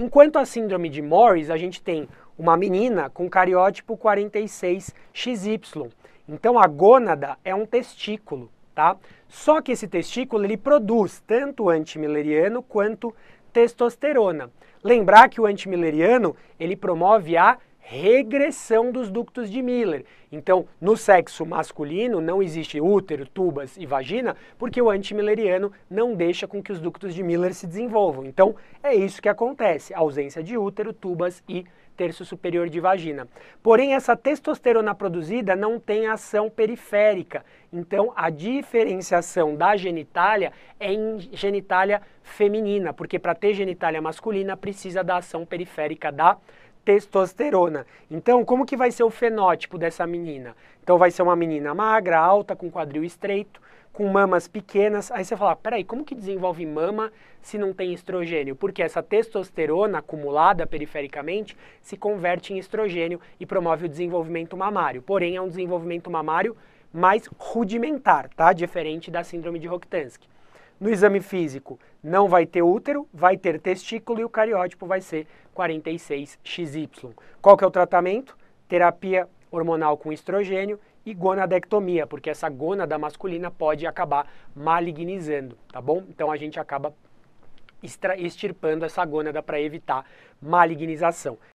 Enquanto a síndrome de Morris, a gente tem uma menina com cariótipo 46XY. Então a gônada é um testículo, tá? Só que esse testículo ele produz tanto antimileriano quanto testosterona. Lembrar que o antimileriano ele promove a regressão dos ductos de Miller. Então, no sexo masculino não existe útero, tubas e vagina, porque o antimilleriano não deixa com que os ductos de Miller se desenvolvam. Então, é isso que acontece: ausência de útero, tubas e terço superior de vagina. Porém, essa testosterona produzida não tem ação periférica. Então, a diferenciação da genitália é em genitália feminina, porque para ter genitália masculina precisa da ação periférica da testosterona. Então, como que vai ser o fenótipo dessa menina? Então, vai ser uma menina magra, alta, com quadril estreito, com mamas pequenas. Aí você fala, peraí, como que desenvolve mama se não tem estrogênio? Porque essa testosterona acumulada perifericamente se converte em estrogênio e promove o desenvolvimento mamário. Porém, é um desenvolvimento mamário mais rudimentar, tá? Diferente da síndrome de Rokitansky. No exame físico, não vai ter útero, vai ter testículo e o cariótipo vai ser 46XY. Qual que é o tratamento? Terapia hormonal com estrogênio e gonadectomia, porque essa gônada masculina pode acabar malignizando, tá bom? Então a gente acaba extirpando essa gônada para evitar malignização.